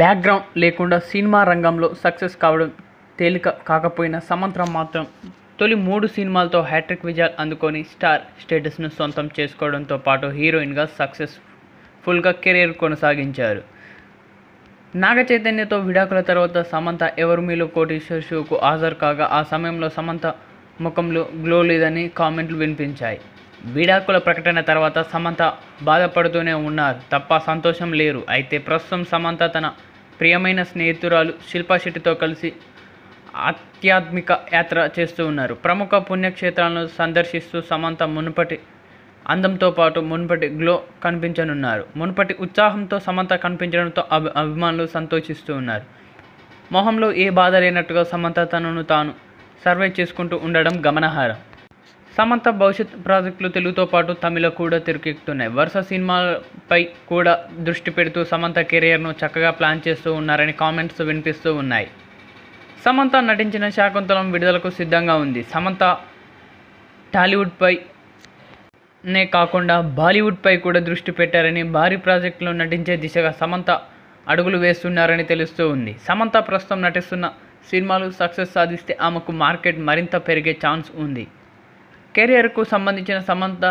background లేకుండా cinema రంగంలో success కావడం తేలిక కాకపోయిన సమంత్రం మాత్రం తొలి మూడు సినిమాలతో హ్యాట్రిక్ విజయాలు అందుకొని స్టార్ స్టేటస్ను సొంతం చేసుకోవడంతో పాటు హీరోయిన్గా సక్సెస్ఫుల్గా కెరీర్ కొనసాగించారు నాగ చైతన్యతో విడాకుల తర్వాత సమంత ఎవరు మీలో కోటీశ్వర్ షోకు హాజరు కాగా ఆ సమయంలో సమంత ముఖంలో గ్లో లేదని కామెంట్లు వినిపించాయి విడాకుల ప్రకటన తర్వాత సమంత బాధపడుతూనే ఉన్నారు తప్ప సంతోషం లేరు అయితే ప్రస్తుతం సమంత తన ప్రియమైన స్నేహితురాలు శిల్పా శెట్టితో కలిసి ఆధ్యాత్మిక యాత్ర చేస్తూ ఉన్నారు ప్రముఖ పుణ్యక్షేత్రాలను సందర్శిస్తూ సమంత మునుపటి అందంతో పాటు మునుపటి గ్లో కనిపించనున్నారు మునుపటి ఉత్సాహంతో సమంత కనిపించడంతో అభి అభిమానులు సంతోషిస్తూ ఉన్నారు మొహంలో ఏ బాధ లేనట్టుగా సమంత తనను తాను సర్వే చేసుకుంటూ ఉండడం గమనార్హం సమంత భవిష్యత్ ప్రాజెక్టులు తెలుగుతో పాటు తమిళ కూడా తెరకెక్కుతున్నాయి వరుస సినిమాలపై కూడా దృష్టి పెడుతూ సమంత కెరియర్ను చక్కగా ప్లాన్ చేస్తూ ఉన్నారని కామెంట్స్ వినిపిస్తూ ఉన్నాయి సమంత నటించిన శాకుంతలం విడుదలకు సిద్ధంగా ఉంది సమంత టాలీవుడ్పై నే కాకుండా బాలీవుడ్పై కూడా దృష్టి పెట్టారని భారీ ప్రాజెక్టులో నటించే దిశగా సమంత అడుగులు వేస్తున్నారని తెలుస్తూ ఉంది సమంత ప్రస్తుతం నటిస్తున్న సినిమాలు సక్సెస్ సాధిస్తే ఆమెకు మార్కెట్ మరింత పెరిగే ఛాన్స్ ఉంది కెరియర్కు సంబంధించిన సమంత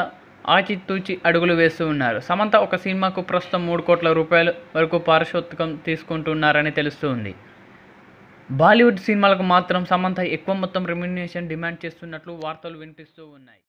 ఆచితూచి అడుగులు వేస్తూ ఉన్నారు సమంత ఒక సినిమాకు ప్రస్తుతం మూడు కోట్ల రూపాయల వరకు పారిశోత్కం తీసుకుంటున్నారని తెలుస్తుంది బాలీవుడ్ సినిమాలకు మాత్రం సమంత ఎక్కువ మొత్తం రెమ్యునేషన్ డిమాండ్ చేస్తున్నట్లు వార్తలు వినిపిస్తూ ఉన్నాయి